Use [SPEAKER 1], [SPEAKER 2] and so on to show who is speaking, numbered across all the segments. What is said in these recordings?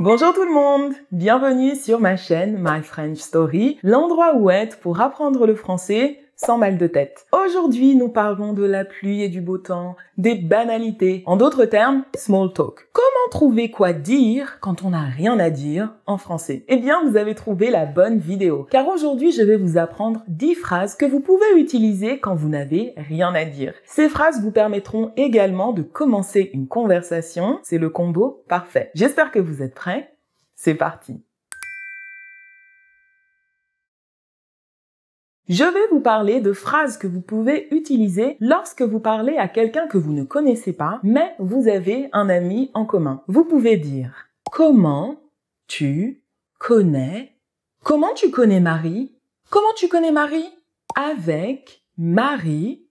[SPEAKER 1] Bonjour tout le monde, bienvenue sur ma chaîne My French Story, l'endroit où être pour apprendre le français sans mal de tête. Aujourd'hui, nous parlons de la pluie et du beau temps, des banalités. En d'autres termes, small talk. Comment trouver quoi dire quand on n'a rien à dire en français Eh bien, vous avez trouvé la bonne vidéo. Car aujourd'hui, je vais vous apprendre 10 phrases que vous pouvez utiliser quand vous n'avez rien à dire. Ces phrases vous permettront également de commencer une conversation. C'est le combo parfait. J'espère que vous êtes prêts. C'est parti. Je vais vous parler de phrases que vous pouvez utiliser lorsque vous parlez à quelqu'un que vous ne connaissez pas, mais vous avez un ami en commun. Vous pouvez dire comment tu connais Comment tu connais Marie Comment tu connais Marie Avec Marie,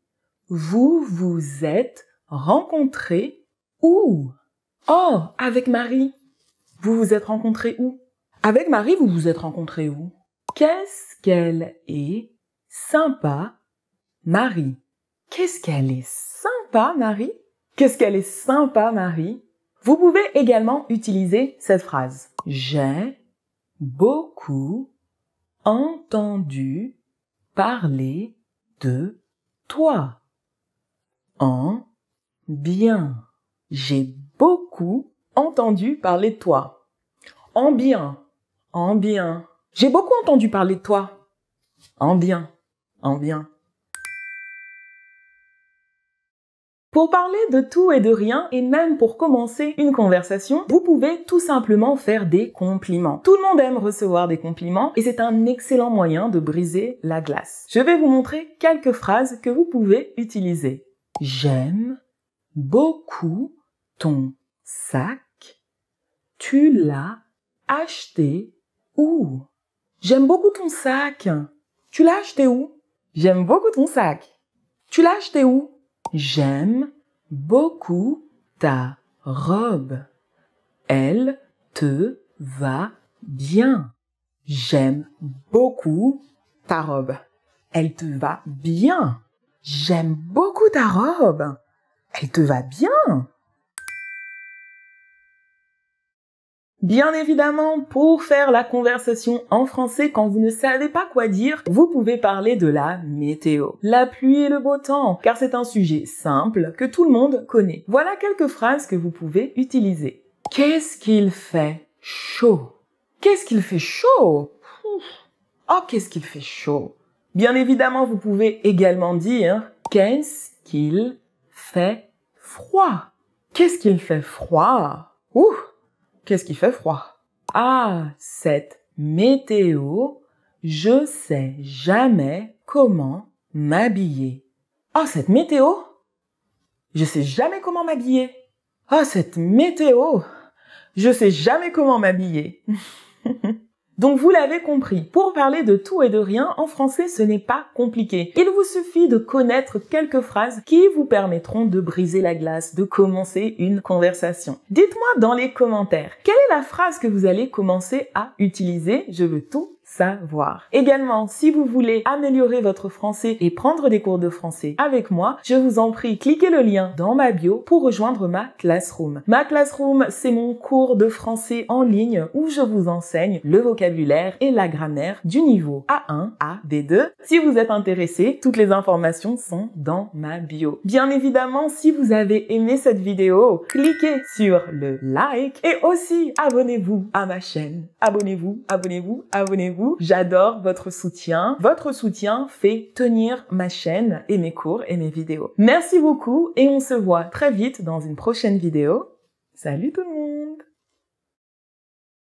[SPEAKER 1] vous vous êtes rencontrés où Oh, avec Marie. Vous vous êtes rencontrés où Avec Marie, vous vous êtes rencontrés où Qu'est-ce qu'elle est sympa, Marie. Qu'est-ce qu'elle est sympa, Marie Qu'est-ce qu'elle est sympa, Marie Vous pouvez également utiliser cette phrase. J'ai beaucoup entendu parler de toi. En bien. J'ai beaucoup entendu parler de toi. En bien. En bien. J'ai beaucoup entendu parler de toi. En bien en vient Pour parler de tout et de rien, et même pour commencer une conversation, vous pouvez tout simplement faire des compliments. Tout le monde aime recevoir des compliments, et c'est un excellent moyen de briser la glace. Je vais vous montrer quelques phrases que vous pouvez utiliser. J'aime beaucoup ton sac. Tu l'as acheté où J'aime beaucoup ton sac. Tu l'as acheté où J'aime beaucoup ton sac. Tu l'as acheté où J'aime beaucoup ta robe. Elle te va bien. J'aime beaucoup ta robe. Elle te va bien. J'aime beaucoup ta robe. Elle te va bien. Bien évidemment, pour faire la conversation en français quand vous ne savez pas quoi dire, vous pouvez parler de la météo. La pluie et le beau temps, car c'est un sujet simple que tout le monde connaît. Voilà quelques phrases que vous pouvez utiliser. Qu'est-ce qu'il fait chaud Qu'est-ce qu'il fait chaud Oh, qu'est-ce qu'il fait chaud Bien évidemment, vous pouvez également dire qu'est-ce qu'il fait froid Qu'est-ce qu'il fait froid Ouh Qu'est-ce qui fait froid Ah, cette météo, je sais jamais comment m'habiller. Ah, cette météo Je sais jamais comment m'habiller. Ah, cette météo Je sais jamais comment m'habiller. Donc vous l'avez compris, pour parler de tout et de rien, en français ce n'est pas compliqué. Il vous suffit de connaître quelques phrases qui vous permettront de briser la glace, de commencer une conversation. Dites-moi dans les commentaires, quelle est la phrase que vous allez commencer à utiliser Je veux tout savoir. Également, si vous voulez améliorer votre français et prendre des cours de français avec moi, je vous en prie, cliquez le lien dans ma bio pour rejoindre ma classroom. Ma classroom, c'est mon cours de français en ligne où je vous enseigne le vocabulaire et la grammaire du niveau A1 à B2. Si vous êtes intéressé, toutes les informations sont dans ma bio. Bien évidemment, si vous avez aimé cette vidéo, cliquez sur le like et aussi abonnez-vous à ma chaîne. Abonnez-vous, abonnez-vous, abonnez-vous J'adore votre soutien. Votre soutien fait tenir ma chaîne et mes cours et mes vidéos. Merci beaucoup et on se voit très vite dans une prochaine vidéo. Salut tout le monde